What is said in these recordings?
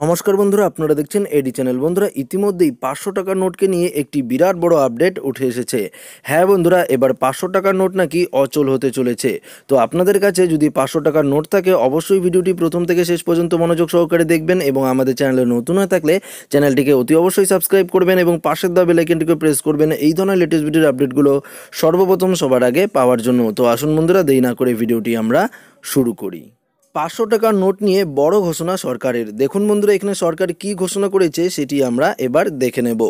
নমস্কার বন্ধুরা আপনারা দেখছেন এডি চ্যানেল বন্ধুরা ইতিমধ্যেই পাঁচশো টাকার নোটকে নিয়ে একটি বিরাট বড় আপডেট উঠে এসেছে হ্যাঁ বন্ধুরা এবার পাঁচশো টাকার নোট নাকি অচল হতে চলেছে তো আপনাদের কাছে যদি পাঁচশো টাকার নোট থাকে অবশ্যই ভিডিওটি প্রথম থেকে শেষ পর্যন্ত মনোযোগ সহকারে দেখবেন এবং আমাদের চ্যানেলে নতুন হয়ে থাকলে চ্যানেলটিকে অতি অবশ্যই সাবস্ক্রাইব করবেন এবং পাশের দেওয়া বেলাইকেনটিকে প্রেস করবেন এই ধরনের লেটেস্ট ভিডিওর আপডেটগুলো সর্বপ্রথম সবার আগে পাওয়ার জন্য তো আসুন বন্ধুরা দেরি না করে ভিডিওটি আমরা শুরু করি পাঁচশো টাকার নোট নিয়ে বড় ঘোষণা সরকারের দেখুন বন্ধুরা এখানে সরকার কি ঘোষণা করেছে সেটি আমরা এবার দেখে নেব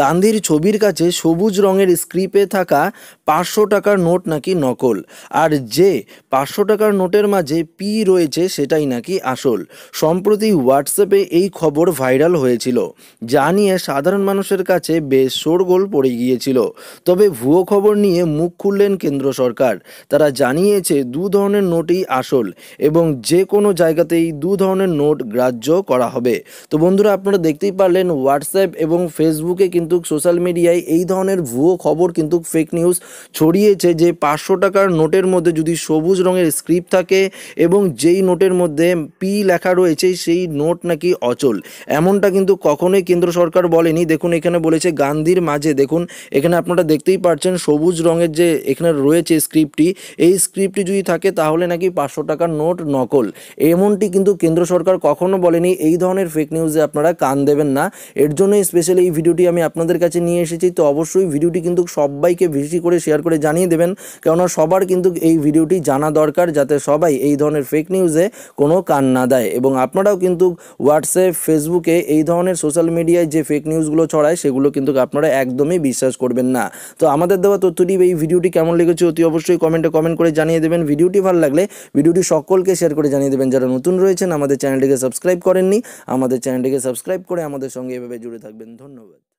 গান্ধীর ছবির কাছে সবুজ রঙের স্ক্রিপে থাকা পাঁচশো টাকার নোট নাকি নকল আর যে পাঁচশো টাকার নোটের মাঝে পি রয়েছে সেটাই নাকি আসল সম্প্রতি হোয়াটসঅ্যাপে এই খবর ভাইরাল হয়েছিল যা নিয়ে সাধারণ মানুষের কাছে বেশ শোরগোল পড়ে গিয়েছিল তবে ভুয়ো খবর নিয়ে মুখ খুললেন কেন্দ্র সরকার তারা জানিয়েছে দু ধরনের নোটই আসল এবং যে কোনো জায়গাতেই দু ধরনের নোট গ্রাহ্য করা হবে তো বন্ধুরা আপনারা দেখতেই পারলেন হোয়াটসঅ্যাপ এবং ফেসবুকে কিন্তু সোশ্যাল মিডিয়ায় এই ধরনের ভুয়ো খবর কিন্তু ফেক নিউজ ছড়িয়েছে যে পাঁচশো টাকার নোটের মধ্যে যদি সবুজ রঙের স্ক্রিপ্ট থাকে এবং যেই নোটের মধ্যে পি লেখা রয়েছে সেই নোট নাকি অচল এমনটা কিন্তু কখনোই কেন্দ্র সরকার বলেনি দেখুন এখানে বলেছে গান্ধীর মাঝে দেখুন এখানে আপনারা দেখতেই পাচ্ছেন সবুজ রঙের যে এখানে রয়েছে স্ক্রিপ্টটি এই স্ক্রিপ্টটি যদি থাকে তাহলে নাকি পাঁচশো টাকার নোট ন নকল এমনটি কিন্তু কেন্দ্র সরকার কখনো বলেনি এই ধরনের ফেক নিউজে আপনারা কান দেবেন না এর জন্যই স্পেশালি এই ভিডিওটি আমি আপনাদের কাছে নিয়ে এসেছি তো অবশ্যই ভিডিওটি কিন্তু সবাইকে বেশি করে শেয়ার করে জানিয়ে দেবেন কেননা সবার কিন্তু এই ভিডিওটি জানা দরকার যাতে সবাই এই ধরনের ফেক নিউজে কোনো কান না দেয় এবং আপনারাও কিন্তু হোয়াটসঅ্যাপ ফেসবুকে এই ধরনের সোশ্যাল মিডিয়ায় যে ফেক নিউজগুলো ছড়ায় সেগুলো কিন্তু আপনারা একদমই বিশ্বাস করবেন না তো আমাদের দেওয়া তথ্যটি এই ভিডিওটি কেমন লেগেছে অতি অবশ্যই কমেন্টে কমেন্ট করে জানিয়ে দেবেন ভিডিওটি ভালো লাগলে ভিডিওটি সকলকে শেয়ার শেয়ার করে জানিয়ে দেবেন যারা নতুন রয়েছেন আমাদের চ্যানেলটিকে সাবস্ক্রাইব করেননি আমাদের চ্যানেলটিকে সাবস্ক্রাইব করে আমাদের সঙ্গে এভাবে জুড়ে থাকবেন ধন্যবাদ